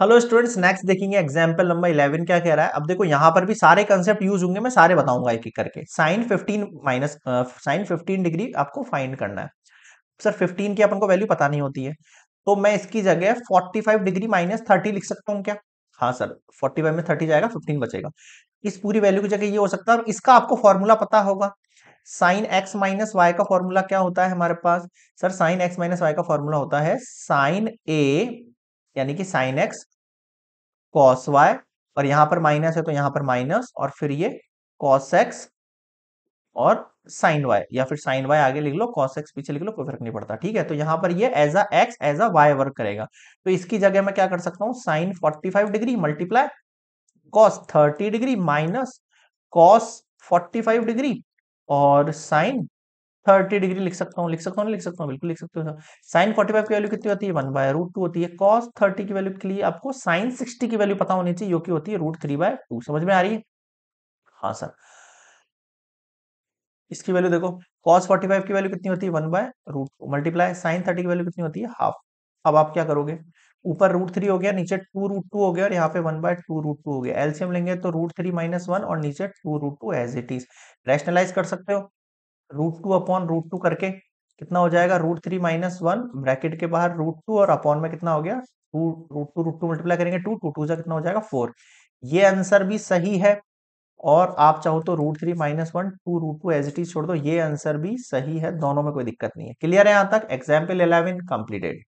hello students next देखेंगे example number eleven क्या कह रहा है अब देखो यहाँ पर भी सारे कंसेप्ट यूज होंगे मैं सारे बताऊंगा एक एक करके sine fifteen minus sine fifteen degree आपको फाइंड करना है सर फिफ्टीन की अपन को वैल्यू पता नहीं होती है तो मैं इसकी जगह forty five degree minus thirty लिख सकता हूँ क्या हाँ सर फोर्टी फाइव में थर्टी जाएगा फिफ्टीन बचेगा इस पूरी वैल्यू की जगह ये हो सकता है इसका आपको फॉर्मूला पता होगा साइन एक्स माइनस वाई का फॉर्मूला क्या होता है हमारे पास sir sine x minus y का फॉर्मूला होता है साइन ए यानी कि साइन एक्स कॉस वाई और यहां पर माइनस है तो यहां पर माइनस और फिर ये कॉस एक्स और साइन वाई या फिर साइन वाई आगे लिख लो कॉस एक्स पीछे लिख लो कोई फर्क नहीं पड़ता ठीक है तो यहां पर ये as a x as a y work करेगा तो इसकी जगह मैं क्या कर सकता हूं sine forty five degree multiply cos thirty degree minus cos forty five degree और साइन थर्टी डिग्री लिख सकता हूँ लिख सकता हूँ लिख सकता हूँ बिल्कुल लिख सकते हो साइन फोर्टी फाइव की वैल्यू कितनी होती है वन बाय रूट टू होती है कॉस थर्टी की वैल्यू के लिए आपको साइन सिक्सटी की वैल्यू पता होनी चाहिए जो की होती है रूट थ्री बाय टू समझ में आ रही है हाँ सर इसकी वैल्यू देखो कॉस फोर्टी फाइव की वैल्यू कितनी होती है one by root two multiply sine thirty की वैल्यू कितनी होती है हाफ अब आप क्या करोगे ऊपर रूट थ्री हो गया नीचे टू रूट टू हो गया और यहाँ पे one by two root two हो गया एलसीएम लेंगे तो रूट थ्री माइनस वन और नीचे two root two as it is rationalise कर सकते हो root two upon root two करके कितना हो जाएगा root three minus one bracket के बाहर रूट टू और अपॉन में कितना हो गया two root two root two multiply करेंगे टू टू टू से कितना हो जाएगा फोर ये आंसर भी सही है और आप चाहो तो root three minus one two root two as it is छोड़ दो ये आंसर भी सही है दोनों में कोई दिक्कत नहीं है क्लियर है यहाँ तक एग्जाम्पल इलेवन कंप्लीटेड